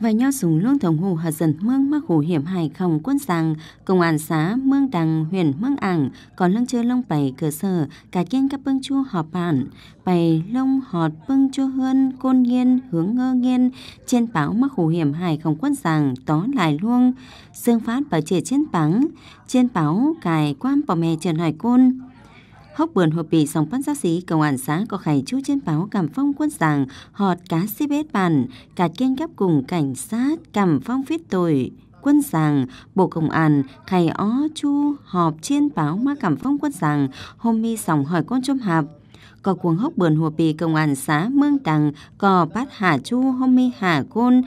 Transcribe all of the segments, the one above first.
và nho súng luông thống hồ hạt dần mương mắc hồ hiểm hải khòng quân rằng công an xá mương đằng huyện mương ảng còn lưng chơ lông bảy cửa sở cả kiên các bưng chua họp bản bảy lông họt bưng chua hơn côn nhiên hướng ngơ nghiên trên báo mắc hồ hiểm hải khòng quân rằng tó lại luông xương phát và trẻ trên bắn trên báo cài quan bỏ mè trần hỏi côn Hốc buồn hộp bị dòng bắt giác sĩ công an xã có khải chú trên báo cảm phong quân sàng họt cá xí bết bàn, cả kiên gấp cùng cảnh sát cảm phong viết tội quân sàng bộ công an, khải ó chu họp trên báo ma cảm phong quân sàng hôm mi sòng hỏi con chôm hạp có cuồng hốc bườn hùa bì công an xã mương tàng có bắt hà chu hôm mi hà côn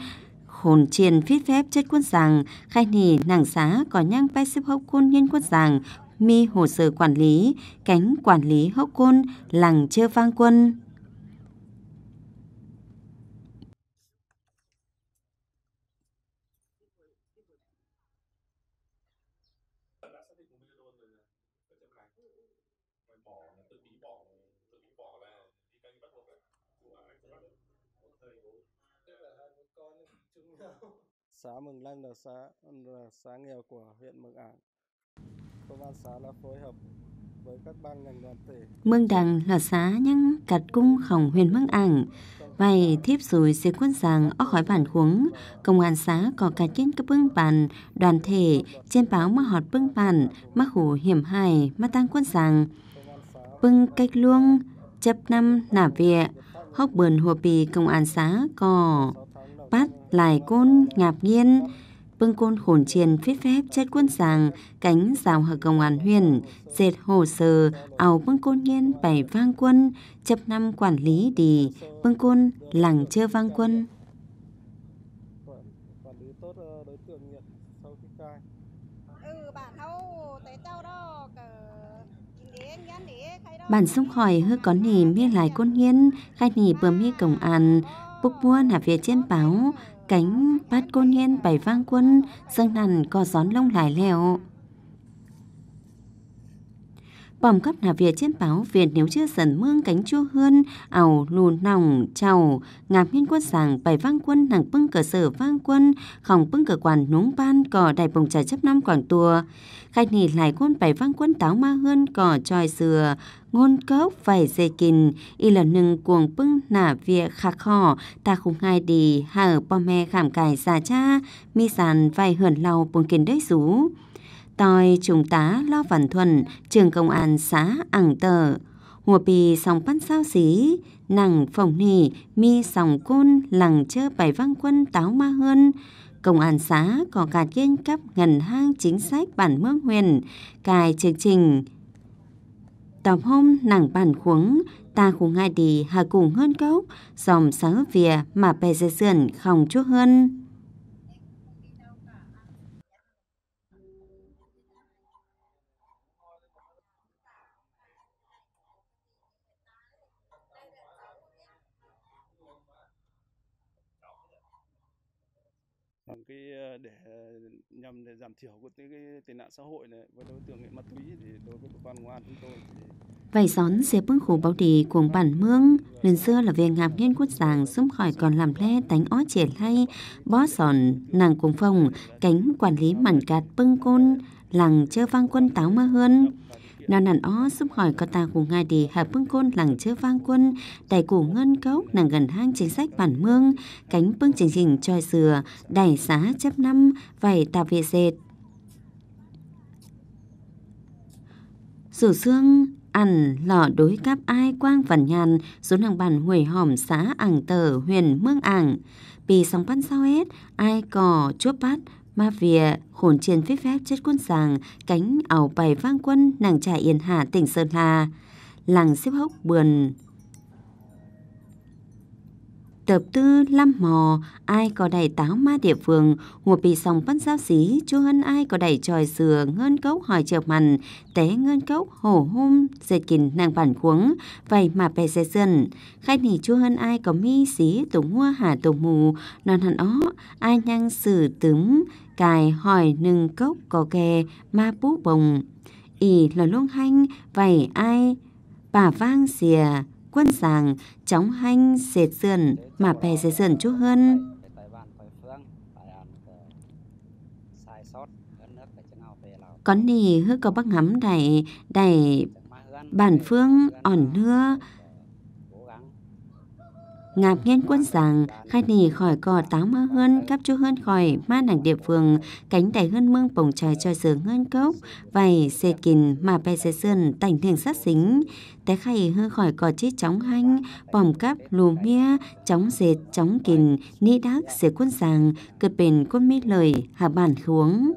hồn chiền phít phép chết quân sàng khai nì nàng xá có nhang bay xếp hốc côn nhân quân sàng mi hồ sơ quản lý, cánh quản lý hốc côn, làng chơ vang quân. xã Mường Lanh là xã là xã nghèo của huyện Mường Ảng Mương đằng là xá nhăng cặt cung khổng huyền mương ảng Vậy thiếp rồi dưới quân giàng ở khỏi bản huống Công an xá có cả trên các bưng bản Đoàn thể trên báo mà họt bưng bản Mắc hủ hiểm hài mà tăng quân giàng Bưng cách luông chấp năm nả vệ Hốc bườn hùa bì công an xá có bắt lại côn ngạp nghiên vương côn khổn chiền phít phép chết quân sàng cánh rào hợp công an huyền dệt hồ sơ ảo vương côn nghiên bảy vang quân chập năm quản lý đi vương côn làng chưa vang quân bản sông khỏi hư có nì miên lại côn nghiên khai nì bờ mi công an bục bua nạp về trên báo cánh bát côn nhiên bảy vang quân dâng nằn có gión lông lại lèo bòm khắp nà việt trên báo Việt nếu chưa dần mương cánh chua hơn ảo lùn nòng chào ngạp nhiên quân sàng bảy vang quân nàng bưng cờ sở vang quân khổng bưng cờ quản núng ban cỏ đại bồng trà chấp năm quảng tùa khai nỉ lại quân bảy vang quân táo ma hơn cỏ tròi dừa ngôn cốc vài dây kìn y là nâng cuồng bưng nà việt khạc khỏ ta không ai đi hở bò mè khảm cài xà cha mi sàn vài hưởng lau buồn kìn đấy rú tòi trung tá Lo Văn Thuần, trường công an xã Ảng Tờ. Hùa pì sòng bắn sao xí, nàng phồng nỉ, mi sòng côn, lằng chơ bài vang quân táo ma hơn. Công an xã có cả kiên cấp ngân hang chính sách bản mương huyền, cài chương trình. Tọp hôm nàng bản khuống, ta cũng ngay đi hà cùng hơn gốc, dòng sáng vỉa mà bè dây dườn không chút hơn. cái ờ, để nhằm để giảm thiểu cái, cái tệ nạn xã hội này với đối tượng ma túy thì đối với cơ quan công an chúng tôi thì Vậy xón xe bưng khủ bảo đi cuồng bản mương, lần xưa là về ngạp nhiên quốc giàng xung khỏi còn làm lê tánh ó trẻ thay bó sòn, nàng cùng phòng, cánh quản lý mảnh gạt bưng côn, làng chơ vang quân táo mơ hơn nó nằn ó xúc hỏi có ta của ngài đi hạ bưng côn lẳng chưa vang quân đẩy củ ngân cốc nàng gần hang chính sách bản mương cánh bưng trình trình choi dừa đẩy xá chấp năm vảy tà về dệt rủ xương ăn lọ đối cáp ai quang vần nhàn xuống hàng bàn huề hòm xá ảng tở huyền mương ảng vì sóng bắn sao hết ai cò chuốc bát Ma vìa khổn chiên phép phép chết quân sàng, cánh ảo bày vang quân nàng trà yên hạ tỉnh Sơn Hà. Làng xếp hốc bườn tập tư lam mò ai có đầy táo ma địa phương ngồi bị sòng bắt giáo xí chú hơn ai có đầy tròi sửa ngân cốc hỏi chợ mặn té ngân cốc hổ hôm dệt kín nàng bản cuống vậy mà bè dệt dân khai nỉ chú hơn ai có mi xí tổ mua hà tổ mù non hẳn ó ai nhang sử tướng cài hỏi nừng cốc có kè ma bú bồng ỉ là luôn hanh vậy ai bà vang xìa quân sàng chóng hanh dệt dườn mà bè dệt dườn chút hơn có nì hứa có bác ngắm đầy đầy bản phương ổn nưa ngạc nhiên quân rằng khai nỉ khỏi cò táo mơ hơn cắp chú hơn khỏi ma nàng địa phương cánh đẩy hơn mương bổng trời cho sướng hơn cốc vầy xê kín mà bè xê sơn tảnh thường sát xính té khay hơn khỏi cò chết chóng hanh bòm cắp lù mía chóng dệt chóng kín ni đác xê quân rằng cợt bền quân mi lời hạ bản khuống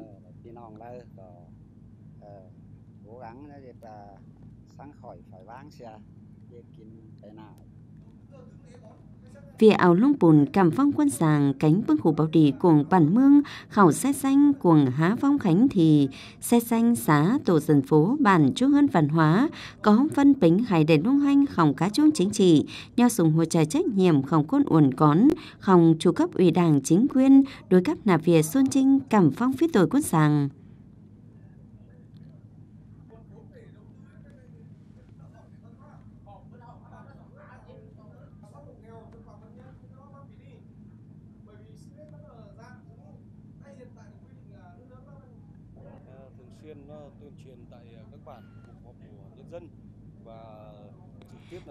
vì ảo lung bùn cảm phong quân sàng cánh bưng hồ bảo trì cuồng bản mương khảo xe xanh cuồng há phong khánh thì xe xanh xá tổ dân phố bản chú hơn văn hóa có phân bính hải đền lung hanh khổng cá chuông chính trị nho sùng hồ trải trách nhiệm khổng côn uẩn cón khổng chủ cấp ủy đảng chính quyền đối cấp nạp việt xuân trinh cảm phong phía tội quân sàng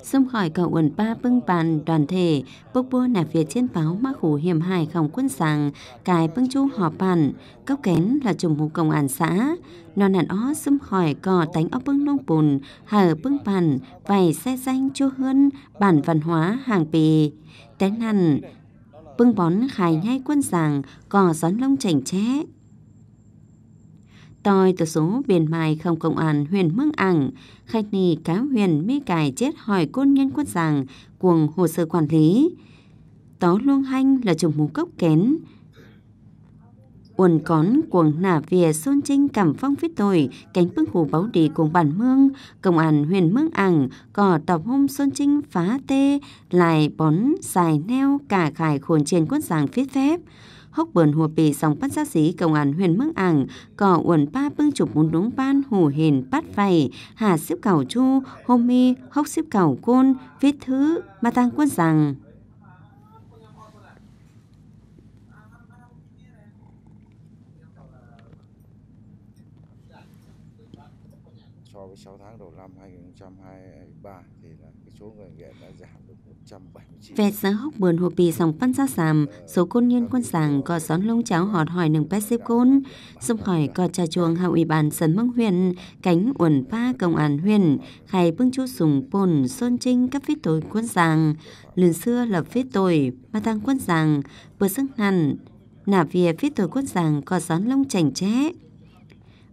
Xông khỏi cầu ẩn ba bưng bàn đoàn thể, bốc bua nạp việt trên báo mắc hủ hiểm hải khổng quân sàng, cài bưng chú họp bàn, cốc kén là trùng hù công an xã. Non hẳn ó xông khỏi cò tánh ó bưng nông bùn, hở bưng bàn, vài xe danh chua hơn, bản văn hóa hàng bì. Tén hẳn, bưng bón khai nhai quân sàng, cò gión lông chảnh ché, Tôi từ số biển mai không công an huyền mương ảng, khách ni cá huyền mê cài chết hỏi côn nhân quân rằng cuồng hồ sơ quản lý. Tó luông hanh là chủng mũ cốc kén, uồn cón cuồng nả vìa xôn trinh cảm phong viết tội cánh bưng hù báo đi cuồng bản mương công an huyền mương ảng cỏ tọc hôm xôn trinh phá tê lại bón dài neo cả khải khồn trên quân giảng viết phép hốc bờn hùa bì dòng bắt giác sĩ công an huyện mắc ảng, cỏ uẩn ba bưng chụp bún đúng ban hủ hền bắt vầy, hà xếp cầu chu, hôm mi, hốc xếp cầu côn, viết thứ, mà tăng quân rằng. so với 6 tháng đầu năm 2023 thì là cái số người nghiện đã giảm được 179. Vẹt giá hóc bờn hồ bì dòng phân ra sàm, ờ, số côn nhân quân sàng có gión lông cháo họt hỏi nâng pet xếp côn, xung khỏi có trà chuồng hào ủy bàn sân măng huyền, cánh uẩn pha công an huyền, khai bưng chú sùng bồn, sơn trinh các phết tội quân sàng, lần xưa lập phết tội mà thằng quân sàng, vừa sức hẳn, nả về phết tội quân sàng có gión lông chảnh chẽ,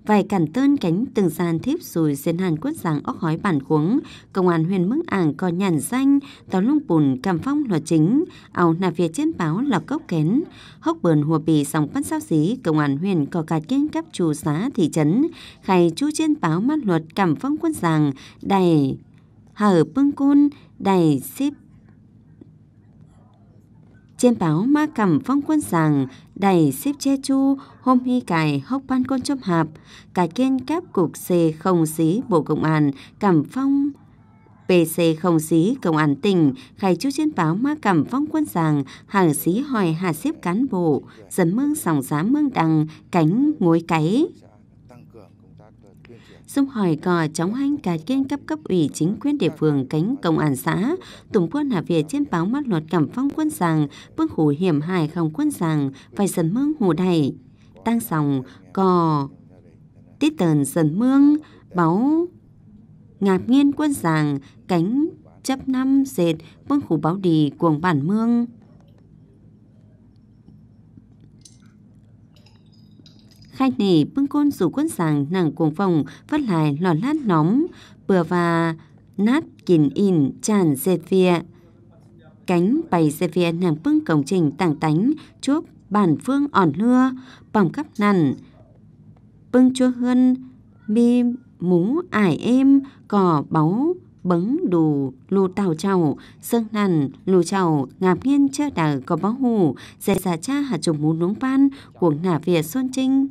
vài cản tơn cánh từng gian thiếp rồi dân Hàn Quốc giảng óc hói bản khuống, công an huyền mức ảng có nhàn danh, tàu lung bùn cầm phong luật chính, ảo nạp phía trên báo là cốc kén, hốc bờn hùa bì sòng bắt sao dí, công an huyền có cả kiên cấp chủ xá thị trấn, khai chú trên báo mắt luật cầm phong quân giảng, đầy hở bưng côn, đầy xếp trên báo ma cẩm phong quân rằng đầy xếp che chu hôm hy cài hốc ban con chôm hạp cả kiên cáp cục c không xí bộ công an cẩm phong PC không xí công an tỉnh khai chú trên báo ma cẩm phong quân rằng hàng xí hỏi hạ xếp cán bộ dần mương sòng giá mương đằng cánh ngối cấy xung hỏi cò chóng hành cả kiên cấp cấp ủy chính quyền địa phương cánh công an xã tùng quân hạ về trên báo mắt luật cảm phong quân rằng bưng hủ hiểm hài không quân rằng phải dần mương hủ đầy tăng sòng cò tít tần dần mương báo ngạc nghiên quân rằng cánh chấp năm dệt bưng hủ báo đi cuồng bản mương khai nể bưng côn rủ quân sàng nàng cuồng phòng vất lại lò lát nóng bừa và nát kín in tràn dệt via cánh bày dệt via nàng bưng cổng trình tảng tánh chốt bản phương ỏn lưa bỏng cắp nằn bưng chua hơn mi mú ải êm cỏ báu bấng đủ lù tàu trầu sơn nằn lù trầu ngạp nghiên chơ đờ có bó hù dạy giả cha hạt trùng mú núng pan của ngả việt xuân trinh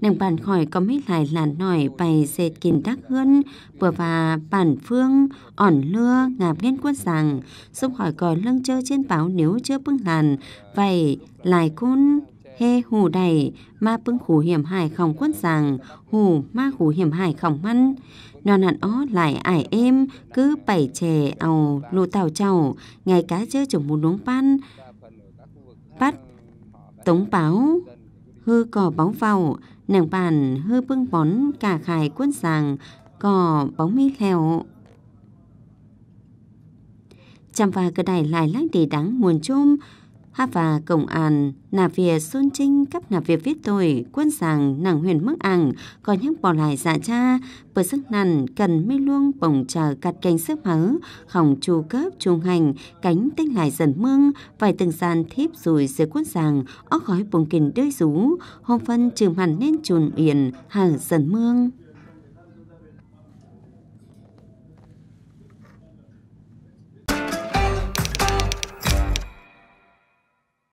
nàng bàn khỏi có mấy lại làn nổi bày dệt kín đắc hơn vừa và bản phương ỏn lưa ngạp nên quân rằng sông khỏi còi lưng chơ trên báo nếu chưa bưng làn vậy lại côn hê hù đầy ma bưng khủ hiểm hại không quân rằng hù ma khủ hiểm hại không măn non hẳn ó lại ải êm cứ bảy chè ầu lù tàu trầu ngày cá chơi chủng mù núng pan bắt tống báo hư cỏ bóng vào nàng bàn hư bưng bón cả khải quân sàng cỏ bóng mi khèo chăm và cơ đài lại lách để đắng nguồn chôm Ha và cổng an nà việc xôn trinh cấp nà việc viết tội quân sàng nàng huyền mức ảng có nhắc bỏ lại dạ cha bởi sức nằn cần mê luông bổng chờ cắt cánh sức máu khổng chu cấp trung hành cánh tinh lại dần mương vài từng gian thiếp rồi dưới quân sàng ó khói bồng kình đơi rú hôm phân trường hẳn nên trùn uyển hàng dần mương